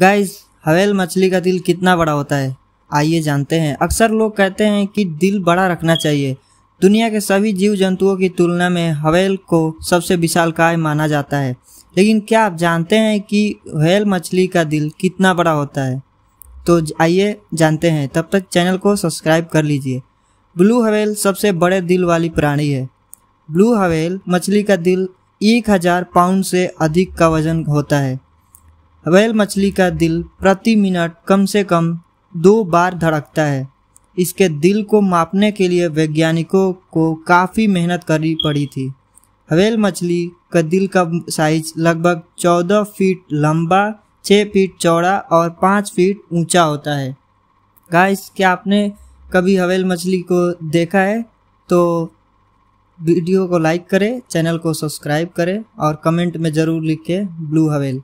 guys हवेल मछली का दिल कितना बड़ा होता है आइए जानते हैं अक्सर लोग कहते हैं कि दिल बड़ा रखना चाहिए दुनिया के सभी जीव जंतुओं की तुलना में हवेल को सबसे विशाल काय माना जाता है लेकिन क्या आप जानते हैं कि हवेल मछली का दिल कितना बड़ा होता है तो आइए जानते हैं तब तक चैनल को सब्सक्राइब कर लीजिए ब्लू हवेल सबसे बड़े दिल वाली प्राणी है ब्लू हवेल मछली का दिल एक हज़ार पाउंड से अधिक का वजन होता है व्हेल मछली का दिल प्रति मिनट कम से कम दो बार धड़कता है इसके दिल को मापने के लिए वैज्ञानिकों को काफ़ी मेहनत करनी पड़ी थी हवेल मछली का दिल का साइज लगभग 14 फीट लंबा 6 फीट चौड़ा और 5 फीट ऊंचा होता है गाइस क्या आपने कभी हवेल मछली को देखा है तो वीडियो को लाइक करें चैनल को सब्सक्राइब करें और कमेंट में ज़रूर लिखें ब्लू हवेल